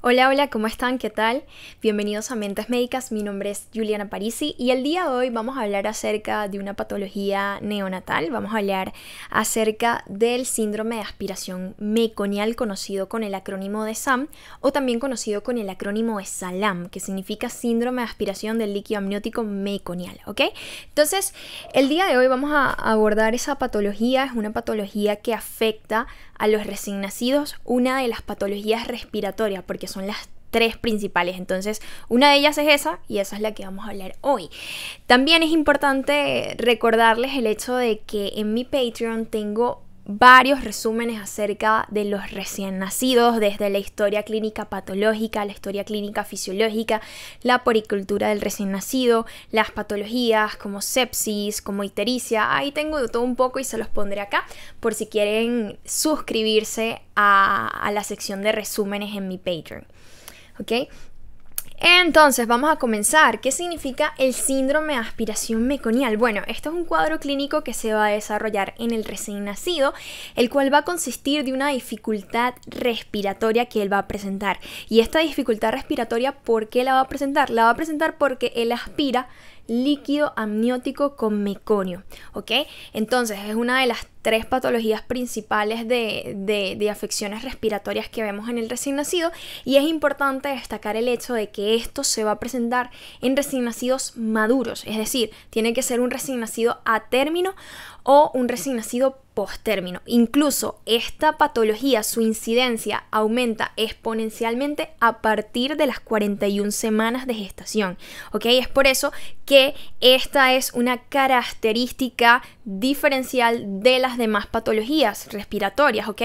Hola, hola, ¿cómo están? ¿Qué tal? Bienvenidos a Mentes Médicas, mi nombre es Juliana Parisi y el día de hoy vamos a hablar acerca de una patología neonatal, vamos a hablar acerca del síndrome de aspiración meconial conocido con el acrónimo de SAM o también conocido con el acrónimo de SALAM, que significa síndrome de aspiración del líquido amniótico meconial, ¿ok? Entonces, el día de hoy vamos a abordar esa patología, es una patología que afecta a los recién nacidos, una de las patologías respiratorias, porque son las tres principales. Entonces, una de ellas es esa y esa es la que vamos a hablar hoy. También es importante recordarles el hecho de que en mi Patreon tengo varios resúmenes acerca de los recién nacidos, desde la historia clínica patológica, la historia clínica fisiológica, la poricultura del recién nacido, las patologías como sepsis, como ictericia. Ahí tengo todo un poco y se los pondré acá por si quieren suscribirse a, a la sección de resúmenes en mi Patreon. ¿Ok? Entonces, vamos a comenzar. ¿Qué significa el síndrome de aspiración meconial? Bueno, esto es un cuadro clínico que se va a desarrollar en el recién nacido, el cual va a consistir de una dificultad respiratoria que él va a presentar. Y esta dificultad respiratoria, ¿por qué la va a presentar? La va a presentar porque él aspira líquido amniótico con meconio, ¿ok? Entonces es una de las tres patologías principales de, de, afecciones respiratorias que vemos en el recién nacido y es importante destacar el hecho de que esto se va a presentar en recién nacidos maduros, es decir, tiene que ser un recién nacido a término o un recién nacido Incluso esta patología, su incidencia aumenta exponencialmente a partir de las 41 semanas de gestación. ¿Ok? Es por eso que esta es una característica diferencial de las demás patologías respiratorias. ¿Ok?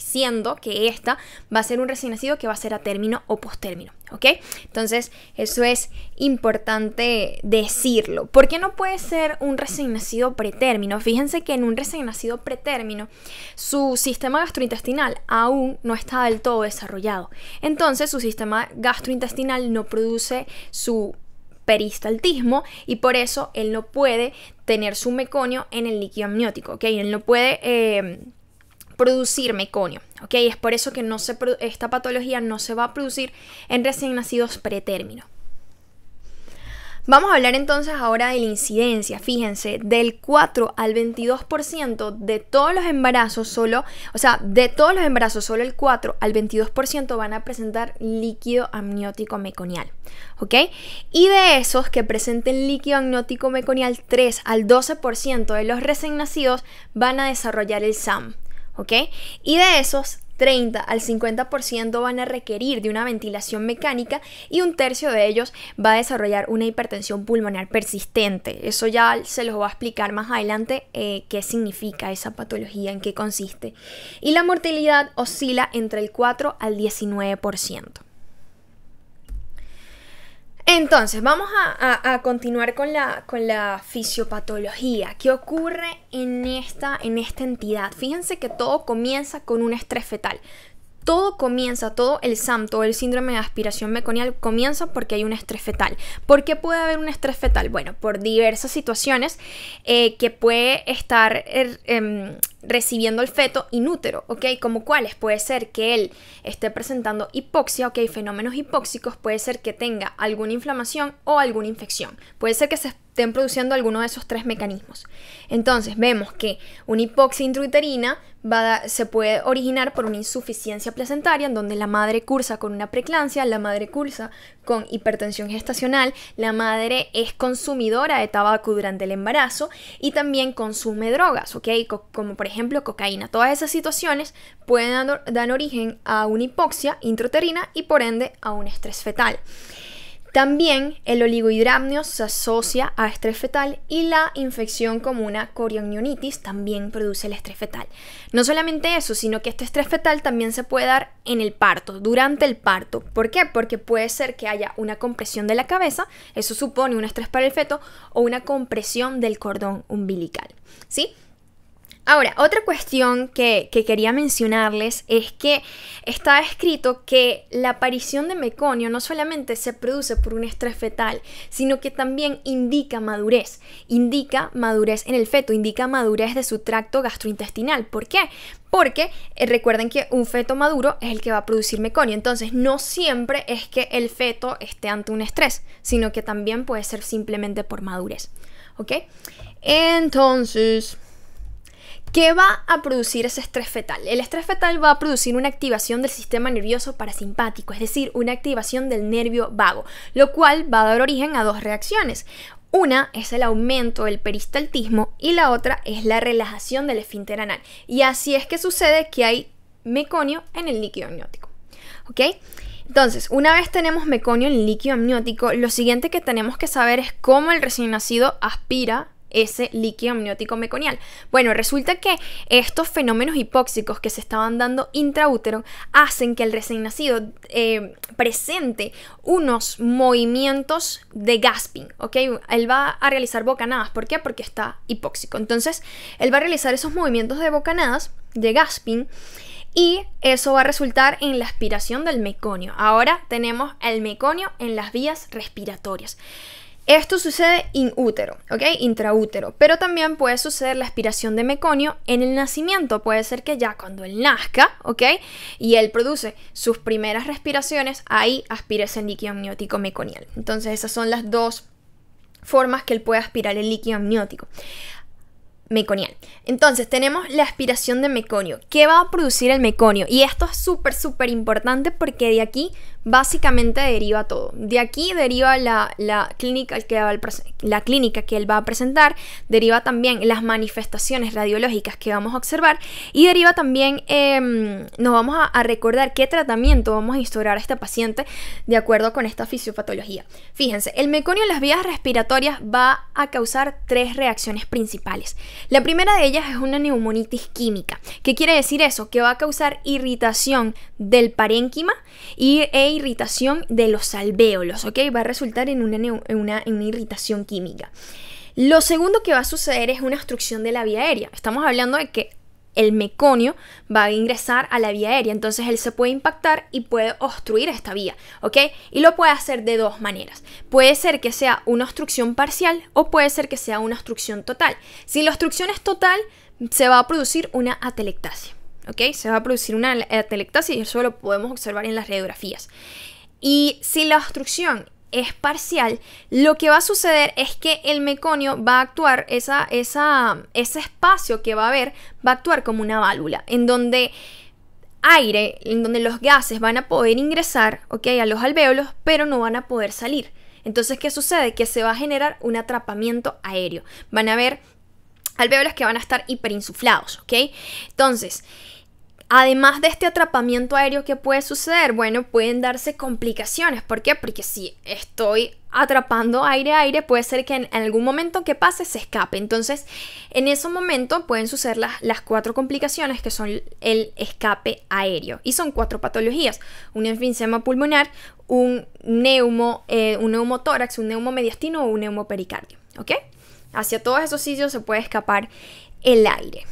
siendo que esta va a ser un recién nacido que va a ser a término o postérmino, ¿ok? Entonces, eso es importante decirlo. ¿Por qué no puede ser un recién nacido pretérmino? Fíjense que en un recién nacido pretérmino, su sistema gastrointestinal aún no está del todo desarrollado. Entonces, su sistema gastrointestinal no produce su peristaltismo y por eso él no puede tener su meconio en el líquido amniótico, ¿ok? Él no puede... Eh, producir meconio, ¿ok? Es por eso que no se esta patología no se va a producir en recién nacidos pretérmino. Vamos a hablar entonces ahora de la incidencia, fíjense, del 4 al 22% de todos los embarazos solo, o sea, de todos los embarazos solo el 4 al 22% van a presentar líquido amniótico meconial, ¿ok? Y de esos que presenten líquido amniótico meconial, 3 al 12% de los recién nacidos van a desarrollar el SAM. Y de esos, 30 al 50% van a requerir de una ventilación mecánica y un tercio de ellos va a desarrollar una hipertensión pulmonar persistente. Eso ya se los voy a explicar más adelante eh, qué significa esa patología, en qué consiste. Y la mortalidad oscila entre el 4 al 19%. Entonces, vamos a, continuar con la, fisiopatología. ¿Qué ocurre en esta, entidad? Fíjense que todo comienza con un estrés fetal. Todo comienza, todo el SAM, todo el síndrome de aspiración meconial comienza porque hay un estrés fetal. ¿Por qué puede haber un estrés fetal? Bueno, por diversas situaciones eh, que puede estar er, em, recibiendo el feto inútero, ¿ok? Como cuáles, puede ser que él esté presentando hipoxia, ¿ok? Fenómenos hipóxicos, puede ser que tenga alguna inflamación o alguna infección, puede ser que se estén produciendo alguno de esos tres mecanismos. Entonces vemos que una hipoxia intrauterina se puede originar por una insuficiencia placentaria, en donde la madre cursa con una preclancia, la madre cursa con hipertensión gestacional, la madre es consumidora de tabaco durante el embarazo y también consume drogas, como por ejemplo cocaína. Todas esas situaciones pueden dar origen a una hipoxia intrauterina y por ende a un estrés fetal. También el oligohidramnio se asocia a estrés fetal y la infección como una corionitis también produce el estrés fetal. No solamente eso, sino que este estrés fetal también se puede dar en el parto, durante el parto. ¿Por qué? Porque puede ser que haya una compresión de la cabeza, eso supone un estrés para el feto, o una compresión del cordón umbilical. ¿Sí? Ahora, otra cuestión que, quería mencionarles es que está escrito que la aparición de meconio no solamente se produce por un estrés fetal, sino que también indica madurez, indica madurez en el feto, indica madurez de su tracto gastrointestinal. ¿Por qué? Porque eh, recuerden que un feto maduro es el que va a producir meconio. Entonces, no siempre es que el feto esté ante un estrés, sino que también puede ser simplemente por madurez. ¿Ok? Entonces... ¿Qué va a producir ese estrés fetal? El estrés fetal va a producir una activación del sistema nervioso parasimpático, es decir, una activación del nervio vago, lo cual va a dar origen a dos reacciones. Una es el aumento del peristaltismo y la otra es la relajación del esfínter anal. Y así es que sucede que hay meconio en el líquido amniótico. ¿Ok? Entonces, una vez tenemos meconio en el líquido amniótico, lo siguiente que tenemos que saber es cómo el recién nacido aspira ese líquido amniótico meconial. Bueno, resulta que estos fenómenos hipóxicos que se estaban dando intraútero hacen que el recién nacido eh, presente unos movimientos de gasping, ¿ok? Él va a realizar bocanadas, ¿por qué? Porque está hipóxico. Entonces, él va a realizar esos movimientos de bocanadas, de gasping, y eso va a resultar en la aspiración del meconio. Ahora tenemos el meconio en las vías respiratorias. Esto sucede in útero, ¿ok? Intraútero. Pero también puede suceder la aspiración de meconio en el nacimiento. Puede ser que ya cuando él nazca, ¿ok? Y él produce sus primeras respiraciones, ahí aspira ese líquido amniótico meconial. Entonces esas son las dos formas que él puede aspirar el líquido amniótico meconial. Entonces tenemos la aspiración de meconio. ¿Qué va a producir el meconio? Y esto es súper, súper importante porque de aquí básicamente deriva todo. De aquí deriva la, clínica que la, clínica que él va a presentar, deriva también las manifestaciones radiológicas que vamos a observar y deriva también, em, nos vamos a, recordar qué tratamiento vamos a instaurar a este paciente de acuerdo con esta fisiopatología. Fíjense, el meconio en las vías respiratorias va a causar tres reacciones principales. La primera de ellas es una neumonitis química. ¿Qué quiere decir eso? Que va a causar irritación del parénquima y, e irritación de los alvéolos, ¿ok? Va a resultar en una, irritación química. Lo segundo que va a suceder es una obstrucción de la vía aérea. Estamos hablando de que el meconio va a ingresar a la vía aérea, entonces él se puede impactar y puede obstruir esta vía, ¿ok? Y lo puede hacer de dos maneras. Puede ser que sea una obstrucción parcial o puede ser que sea una obstrucción total. Si la obstrucción es total, se va a producir una atelectasia. Se va a producir una atelectasis eh, y eso lo podemos observar en las radiografías. Y si la obstrucción es parcial, lo que va a suceder es que el meconio va a actuar, ese espacio que va a haber va a actuar como una válvula, en donde aire, en donde los gases van a poder ingresar, ¿ok? A los alvéolos, pero no van a poder salir. Entonces, ¿qué sucede? Que se va a generar un atrapamiento aéreo. Van a haber alvéolos que van a estar hiperinsuflados, ¿ok? Entonces, Además de este atrapamiento aéreo que puede suceder, bueno, pueden darse complicaciones. ¿Por qué? Porque si estoy atrapando aire a aire, puede ser que en algún momento que pase se escape. Entonces, en ese momento pueden suceder las, cuatro complicaciones que son el escape aéreo. Y son cuatro patologías. Un enfisema pulmonar, un neumo, eh, un neumotórax, un neumomediastino o un neumopericardio. ¿Ok? Hacia todos esos sitios se puede escapar el aire.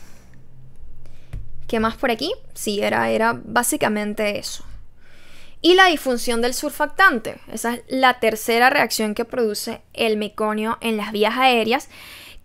¿Qué más por aquí? Sí, era, era básicamente eso. Y la disfunción del surfactante. Esa es la tercera reacción que produce el meconio en las vías aéreas.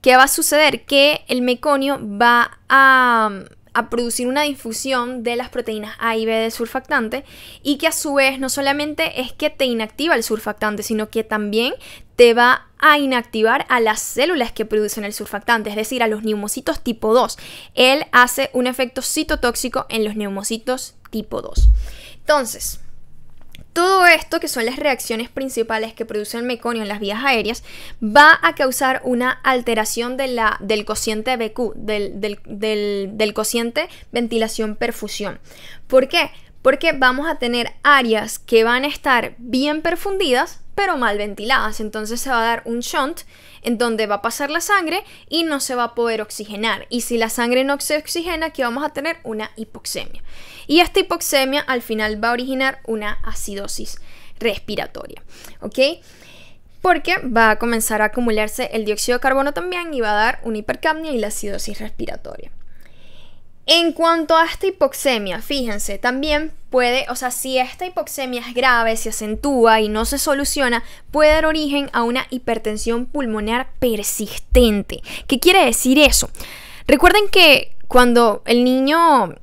¿Qué va a suceder? Que el meconio va a, a producir una difusión de las proteínas A y B del surfactante y que a su vez no solamente es que te inactiva el surfactante, sino que también te va a inactivar a las células que producen el surfactante, es decir, a los neumocitos tipo 2. Él hace un efecto citotóxico en los neumocitos tipo 2. Entonces, todo esto, que son las reacciones principales que produce el meconio en las vías aéreas, va a causar una alteración del cociente BQ, del, del cociente ventilación-perfusión. ¿Por qué? Porque vamos a tener áreas que van a estar bien perfundidas pero mal ventiladas. Entonces se va a dar un shunt en donde va a pasar la sangre y no se va a poder oxigenar. Y si la sangre no se oxigena, aquí vamos a tener una hipoxemia. Y esta hipoxemia al final va a originar una acidosis respiratoria. ¿Ok? Porque va a comenzar a acumularse el dióxido de carbono también y va a dar una hipercapnia y la acidosis respiratoria. En cuanto a esta hipoxemia, fíjense, también puede, o sea, si esta hipoxemia es grave, se acentúa y no se soluciona, puede dar origen a una hipertensión pulmonar persistente. ¿Qué quiere decir eso? Recuerden que cuando el niño,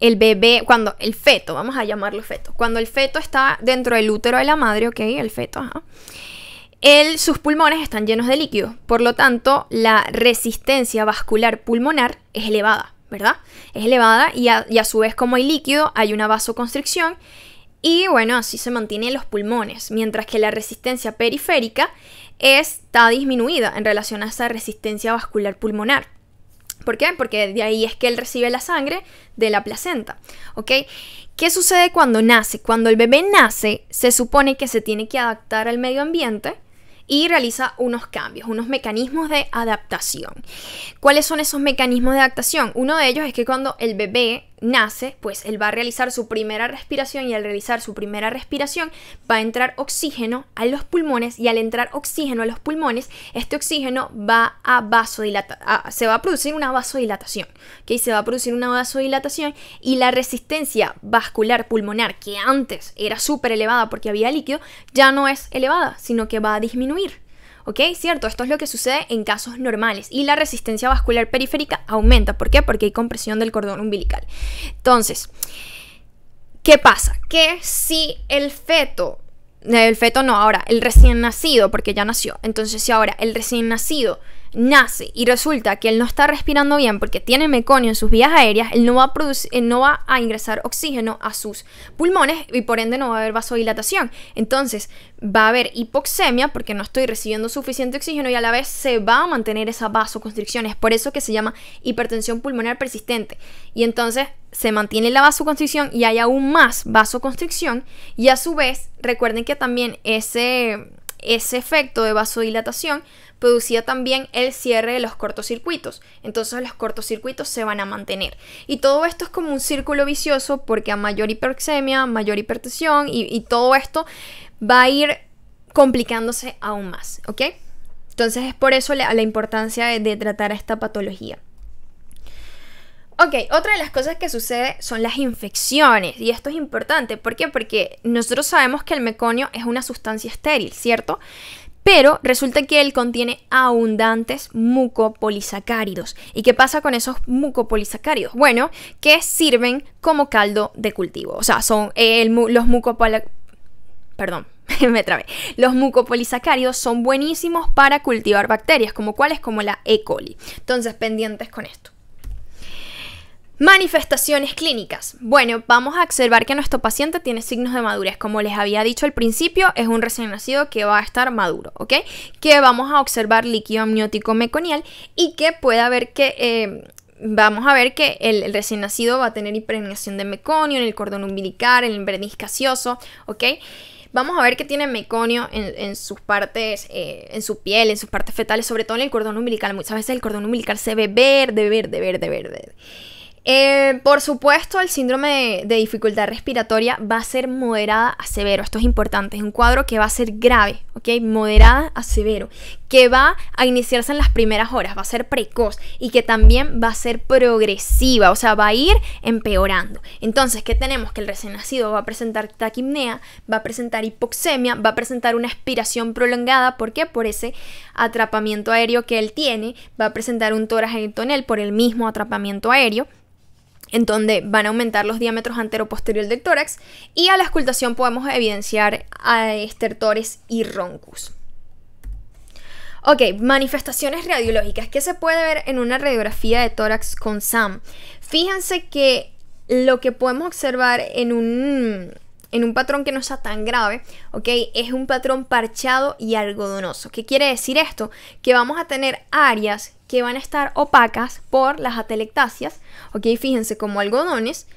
el bebé, cuando el feto, vamos a llamarlo feto, cuando el feto está dentro del útero de la madre, ok, el feto, sus pulmones están llenos de líquido, por lo tanto la resistencia vascular pulmonar es elevada. ¿verdad? Es elevada y a, su vez como hay líquido hay una vasoconstricción y bueno, así se mantienen los pulmones, mientras que la resistencia periférica está disminuida en relación a esa resistencia vascular pulmonar. ¿Por qué? Porque de ahí es que él recibe la sangre de la placenta. ¿Ok? ¿Qué sucede cuando nace? Cuando el bebé nace, se supone que se tiene que adaptar al medio ambiente y realiza unos cambios, unos mecanismos de adaptación. ¿Cuáles son esos mecanismos de adaptación? Uno de ellos es que cuando el bebé nace, pues él va a realizar su primera respiración y al realizar su primera respiración va a entrar oxígeno a los pulmones y al entrar oxígeno a los pulmones, este oxígeno va a vasodilatar, se va a producir una vasodilatación, ¿ok? Se va a producir una vasodilatación y la resistencia vascular pulmonar que antes era súper elevada porque había líquido, ya no es elevada, sino que va a disminuir. ¿Ok? Cierto, esto es lo que sucede en casos normales y la resistencia vascular periférica aumenta. ¿Por qué? Porque hay compresión del cordón umbilical. Entonces, ¿qué pasa? Que si el feto el feto no, ahora el recién nacido, porque ya nació. Entonces, si ahora el recién nacido nace y resulta que él no está respirando bien porque tiene meconio en sus vías aéreas, él no va a, producir, no va a ingresar oxígeno a sus pulmones y por ende no va a haber vasodilatación. Entonces, va a haber hipoxemia porque no estoy recibiendo suficiente oxígeno y a la vez se va a mantener esa vasoconstricción. Es por eso que se llama hipertensión pulmonar persistente. Y entonces, se mantiene la vasoconstricción y hay aún más vasoconstricción. Y a su vez, recuerden que también ese, ese efecto de vasodilatación producía también el cierre de los cortocircuitos. Entonces los cortocircuitos se van a mantener. Y todo esto es como un círculo vicioso porque a mayor hiperxemia, mayor hipertensión y, todo esto va a ir complicándose aún más, ¿ok? Entonces es por eso la, importancia de tratar esta patología. Ok, otra de las cosas que sucede son las infecciones y esto es importante. ¿Por qué? Porque nosotros sabemos que el meconio es una sustancia estéril, ¿cierto? Pero resulta que él contiene abundantes mucopolisacáridos. ¿Y qué pasa con esos mucopolisacáridos? Bueno, que sirven como caldo de cultivo. O sea, son eh, los mucopolisacáridos perdón, me trabé. Los mucopolisacáridos son buenísimos para cultivar bacterias, como cuáles, como la E. coli. Entonces, pendientes con esto. Manifestaciones clínicas. Bueno, vamos a observar que nuestro paciente tiene signos de madurez. Como les había dicho al principio, es un recién nacido que va a estar maduro, ¿ok? Que vamos a observar líquido amniótico meconial y que puede haber que... Eh, vamos a ver que el, recién nacido va a tener impregnación de meconio en el cordón umbilical, en el verniz casioso, ¿ok? vamos a ver que tiene meconio en, sus partes, eh, en su piel, en sus partes fetales, sobre todo en el cordón umbilical. Muchas veces el cordón umbilical se ve verde, verde, verde, verde. Eh, por supuesto, el síndrome de, dificultad respiratoria va a ser moderada a severo. Esto es importante. Es un cuadro que va a ser grave, ¿ok? Moderada a severo. Que va a iniciarse en las primeras horas, va a ser precoz y que también va a ser progresiva, o sea, va a ir empeorando. Entonces, ¿qué tenemos? Que el recién nacido va a presentar taquimnea, va a presentar hipoxemia, va a presentar una aspiración prolongada. ¿Por qué? Por ese atrapamiento aéreo que él tiene, va a presentar un tórax en el tonel por el mismo atrapamiento aéreo en donde van a aumentar los diámetros antero-posterior del tórax y a la escultación podemos evidenciar estertores y roncus. Ok, manifestaciones radiológicas. ¿Qué se puede ver en una radiografía de tórax con SAM? Fíjense que lo que podemos observar en un, en un patrón que no sea tan grave, ¿ok? Es un patrón parchado y algodonoso. ¿Qué quiere decir esto? Que vamos a tener áreas que van a estar opacas por las atelectasias, ok, fíjense como algodones,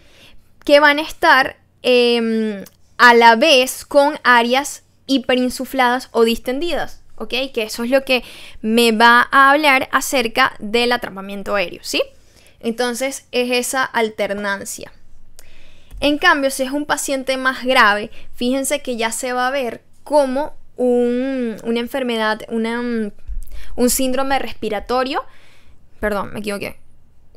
que van a estar em, a la vez con áreas hiperinsufladas o distendidas, ok, que eso es lo que me va a hablar acerca del atrapamiento aéreo, ¿sí? Entonces es esa alternancia. En cambio, si es un paciente más grave, fíjense que ya se va a ver como una enfermedad, una un síndrome respiratorio, perdón, me equivoqué.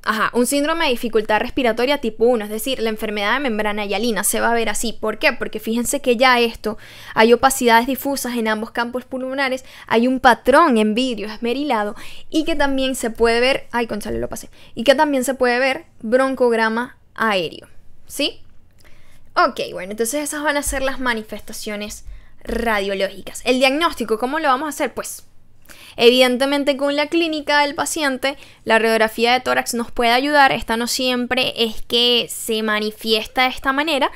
Ajá, un síndrome de dificultad respiratoria tipo 1, es decir, la enfermedad de membrana hialina se va a ver así. ¿Por qué? Porque fíjense que ya esto, hay opacidades difusas en ambos campos pulmonares, hay un patrón en vidrio esmerilado y que también se puede ver, ay, Gonzalo, lo pasé, y que también se puede ver broncograma aéreo, ¿sí? Ok, bueno, entonces esas van a ser las manifestaciones radiológicas. El diagnóstico, ¿cómo lo vamos a hacer? Pues Evidentemente con la clínica del paciente, la radiografía de tórax nos puede ayudar, esta no siempre es que se manifiesta de esta manera,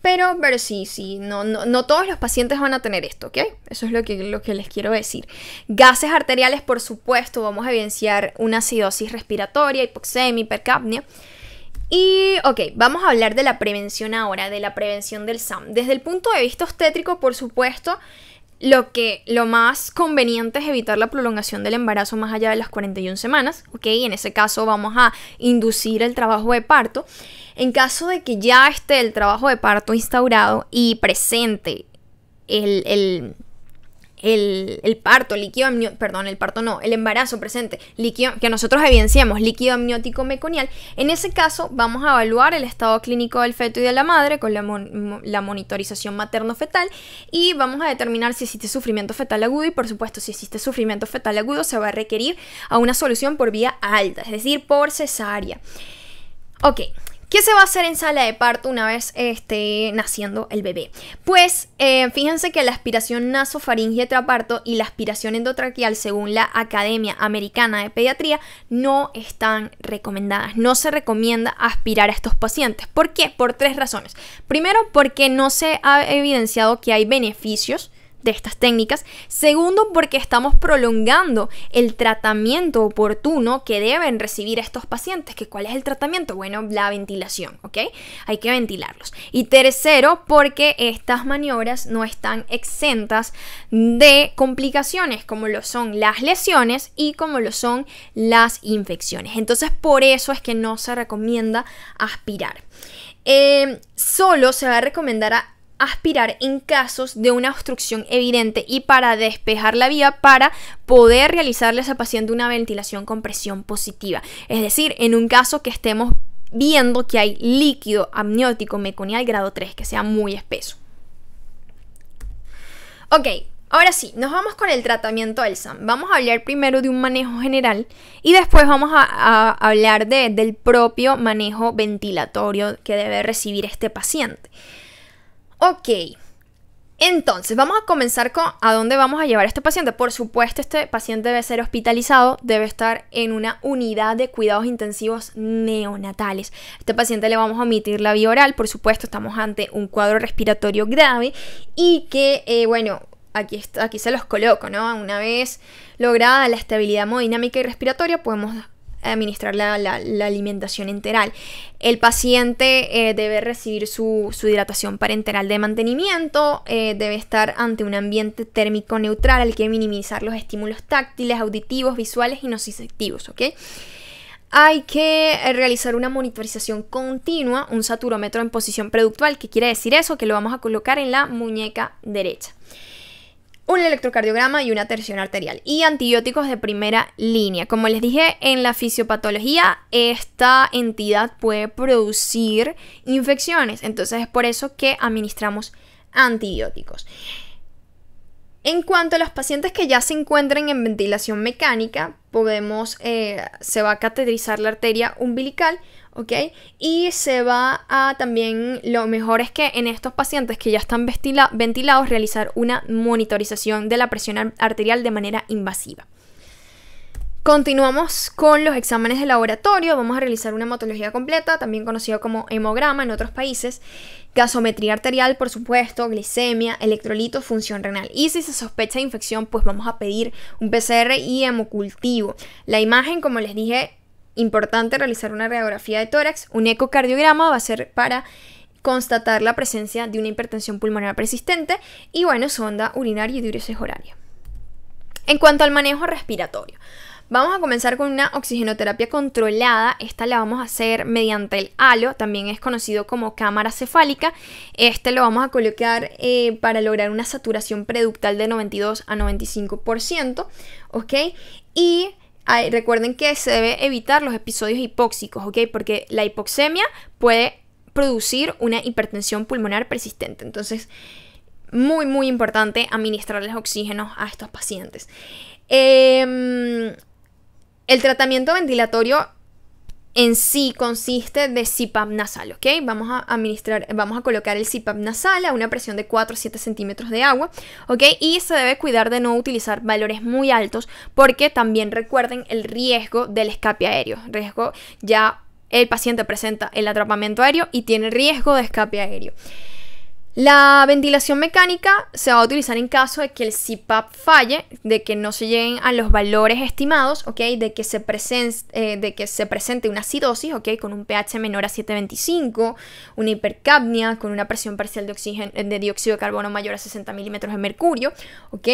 pero, ver sí, sí, no, no, todos los pacientes van a tener esto, ¿ok? Eso es lo que, lo que les quiero decir. Gases arteriales, por supuesto, vamos a evidenciar una acidosis respiratoria, hipoxemia, hipercapnia. Y, ok, vamos a hablar de la prevención ahora, de la prevención del SAM. Desde el punto de vista obstétrico, por supuesto, lo que lo más conveniente es evitar la prolongación del embarazo más allá de las 41 semanas, ¿ok? En ese caso vamos a inducir el trabajo de parto. En caso de que ya esté el trabajo de parto instaurado y presente el, el el, parto, líquido perdón, el parto no, el embarazo presente, líquido, que nosotros evidenciamos, líquido amniótico meconial, en ese caso vamos a evaluar el estado clínico del feto y de la madre con la, la monitorización materno-fetal y vamos a determinar si existe sufrimiento fetal agudo y por supuesto si existe sufrimiento fetal agudo se va a requerir a una solución por vía alta, es decir, por cesárea. Ok, ¿Qué se va a hacer en sala de parto una vez esté naciendo el bebé? Pues eh, fíjense que la aspiración nasofaringe traparto y la aspiración endotraqueal, según la Academia Americana de Pediatría, no están recomendadas. No se recomienda aspirar a estos pacientes. ¿Por qué? Por tres razones. Primero, porque no se ha evidenciado que hay beneficios de estas técnicas. Segundo, porque estamos prolongando el tratamiento oportuno que deben recibir estos pacientes. ¿Que ¿Cuál es el tratamiento? Bueno, la ventilación, ¿ok? Hay que ventilarlos. Y tercero, porque estas maniobras no están exentas de complicaciones como lo son las lesiones y como lo son las infecciones. Entonces, por eso es que no se recomienda aspirar. Eh, solo se va a recomendar a aspirar en casos de una obstrucción evidente y para despejar la vía para poder realizarle a ese paciente una ventilación con presión positiva. Es decir, en un caso que estemos viendo que hay líquido amniótico meconial grado 3 que sea muy espeso. Ok, ahora sí, nos vamos con el tratamiento del SAM. Vamos a hablar primero de un manejo general y después vamos a, a hablar de, del propio manejo ventilatorio que debe recibir este paciente. Ok. Entonces, vamos a comenzar con a dónde vamos a llevar a este paciente. Por supuesto, este paciente debe ser hospitalizado, debe estar en una unidad de cuidados intensivos neonatales. A este paciente le vamos a omitir la vía oral, por supuesto, estamos ante un cuadro respiratorio grave y que, eh, bueno, aquí, aquí se los coloco, ¿no? Una vez lograda la estabilidad hemodinámica y respiratoria, podemos administrar la, alimentación enteral. El paciente eh, debe recibir su, hidratación parenteral de mantenimiento, eh, debe estar ante un ambiente térmico neutral, al que minimizar los estímulos táctiles, auditivos, visuales y nociceptivos, ¿ok? Hay que eh, realizar una monitorización continua, un saturómetro en posición preductual, que quiere decir eso, que lo vamos a colocar en la muñeca derecha un electrocardiograma y una tensión arterial. Y antibióticos de primera línea. Como les dije, en la fisiopatología esta entidad puede producir infecciones. Entonces es por eso que administramos antibióticos. En cuanto a los pacientes que ya se encuentren en ventilación mecánica, podemos, eh, se va a cateterizar la arteria umbilical ¿ok? Y se va a también, lo mejor es que en estos pacientes que ya están ventilados, realizar una monitorización de la presión arterial de manera invasiva. Continuamos con los exámenes de laboratorio. Vamos a realizar una hematología completa, también conocida como hemograma en otros países, gasometría arterial, por supuesto, glicemia, electrolitos, función renal. Y si se sospecha infección, pues vamos a pedir un PCR y hemocultivo. La imagen, como les dije, importante realizar una radiografía de tórax. Un ecocardiograma va a ser para constatar la presencia de una hipertensión pulmonar persistente y bueno, sonda urinaria y diuresis horaria. En cuanto al manejo respiratorio, vamos a comenzar con una oxigenoterapia controlada. Esta la vamos a hacer mediante el halo, también es conocido como cámara cefálica. Este lo vamos a colocar eh, para lograr una saturación preductal de 92 a 95%, ¿ok? Y recuerden que se debe evitar los episodios hipóxicos, ¿ok? Porque la hipoxemia puede producir una hipertensión pulmonar persistente. Entonces, muy, muy importante administrarles oxígeno a estos pacientes. Em, el tratamiento ventilatorio en sí consiste de CPAP nasal, ¿ok? Vamos a administrar, vamos a colocar el CPAP nasal a una presión de 4 o 7 centímetros de agua, ¿ok? Y se debe cuidar de no utilizar valores muy altos porque también recuerden el riesgo del escape aéreo, riesgo ya el paciente presenta el atrapamiento aéreo y tiene riesgo de escape aéreo. La ventilación mecánica se va a utilizar en caso de que el CPAP falle, de que no se lleguen a los valores estimados, ¿ok? De que se, eh, de que se presente una acidosis, ¿ok? Con un pH menor a 7.25, una hipercapnia, con una presión parcial de, dióxido de carbono mayor a 60 milímetros de mercurio, ¿ok?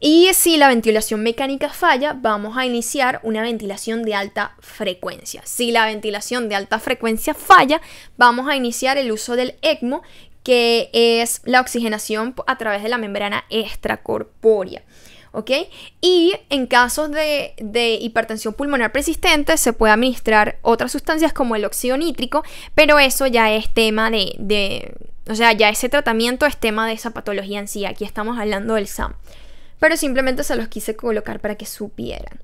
Y si la ventilación mecánica falla, vamos a iniciar una ventilación de alta frecuencia. Si la ventilación de alta frecuencia falla, vamos a iniciar el uso del ECMO, que es la oxigenación a través de la membrana extracorpórea. ¿Ok? Y en casos de, hipertensión pulmonar persistente se puede administrar otras sustancias como el óxido nítrico, pero eso ya es tema de, de o sea, ya ese tratamiento es tema de esa patología en sí. Aquí estamos hablando del SAM. Pero simplemente se los quise colocar para que supieran.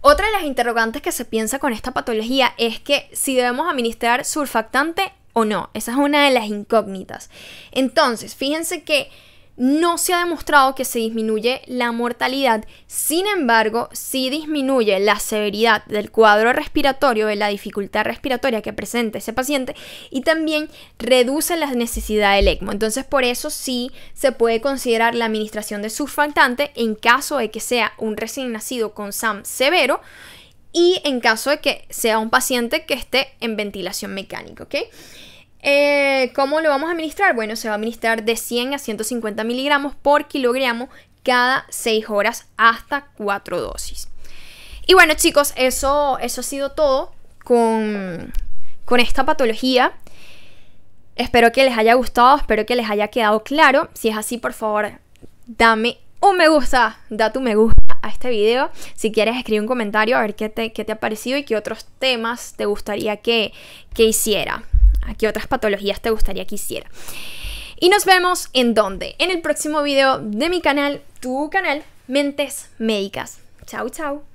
Otra de las interrogantes que se piensa con esta patología es que si debemos administrar surfactante o no. Esa es una de las incógnitas. Entonces, fíjense que no se ha demostrado que se disminuye la mortalidad, sin embargo, sí disminuye la severidad del cuadro respiratorio, de la dificultad respiratoria que presenta ese paciente y también reduce la necesidad del ECMO. Entonces, por eso sí se puede considerar la administración de surfactante en caso de que sea un recién nacido con SAM severo y en caso de que sea un paciente que esté en ventilación mecánica, ¿ok? Eh, ¿Cómo lo vamos a administrar? Bueno, se va a administrar de 100 a 150 miligramos por kilogramo cada 6 horas hasta 4 dosis. Y bueno, chicos, eso, eso ha sido todo con, con esta patología. Espero que les haya gustado, espero que les haya quedado claro. Si es así, por favor, dame un me gusta, da tu me gusta este video. Si quieres, escribe un comentario a ver qué te, te ha parecido y qué otros temas te gustaría que, hiciera. qué otras patologías te gustaría que hiciera. Y nos vemos en dónde? En el próximo video de mi canal, tu canal, Mentes Médicas. chao chao